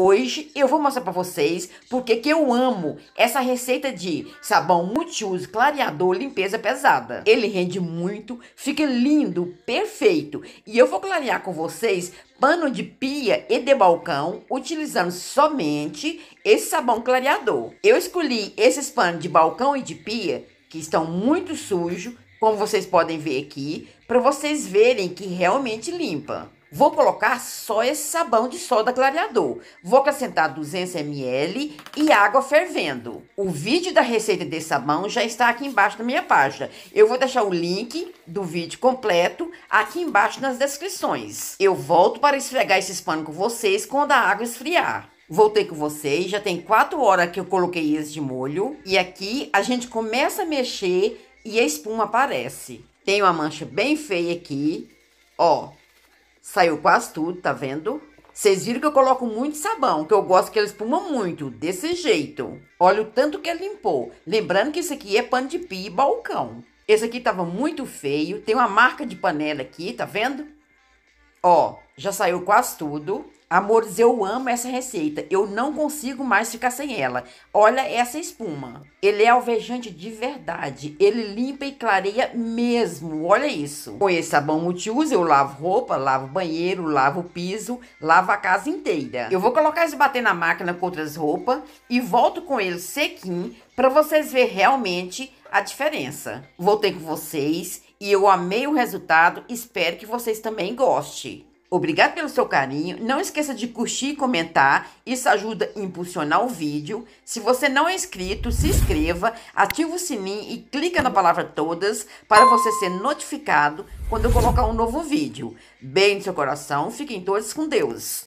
Hoje eu vou mostrar para vocês porque que eu amo essa receita de sabão multiuso, clareador, limpeza pesada. Ele rende muito, fica lindo, perfeito. E eu vou clarear com vocês pano de pia e de balcão utilizando somente esse sabão clareador. Eu escolhi esses panos de balcão e de pia que estão muito sujos, como vocês podem ver aqui, para vocês verem que realmente limpa. Vou colocar só esse sabão de soda clareador. Vou acrescentar 200 ml e água fervendo. O vídeo da receita desse sabão já está aqui embaixo na minha página. Eu vou deixar o link do vídeo completo aqui embaixo nas descrições. Eu volto para esfregar esse pano com vocês quando a água esfriar. Voltei com vocês, já tem 4 horas que eu coloquei esse de molho. E aqui a gente começa a mexer e a espuma aparece. Tem uma mancha bem feia aqui, ó. Saiu quase tudo, tá vendo? Vocês viram que eu coloco muito sabão, que eu gosto que ele espuma muito, desse jeito. Olha o tanto que ele é limpou. Lembrando que esse aqui é pano de pia e balcão. Esse aqui tava muito feio, tem uma marca de panela aqui, tá vendo? Ó, já saiu quase tudo. Amores, eu amo essa receita. Eu não consigo mais ficar sem ela. Olha essa espuma. Ele é alvejante de verdade. Ele limpa e clareia mesmo. Olha isso. Com esse sabão multiuso, eu lavo roupa, lavo banheiro, lavo piso, lavo a casa inteira. Eu vou colocar esse bater na máquina com outras roupas e volto com ele sequinho para vocês verem realmente a diferença. Voltei com vocês e eu amei o resultado. Espero que vocês também gostem. Obrigado pelo seu carinho. Não esqueça de curtir e comentar. Isso ajuda a impulsionar o vídeo. Se você não é inscrito, se inscreva, ativa o sininho e clica na palavra todas para você ser notificado quando eu colocar um novo vídeo. Bem no seu coração. Fiquem todos com Deus.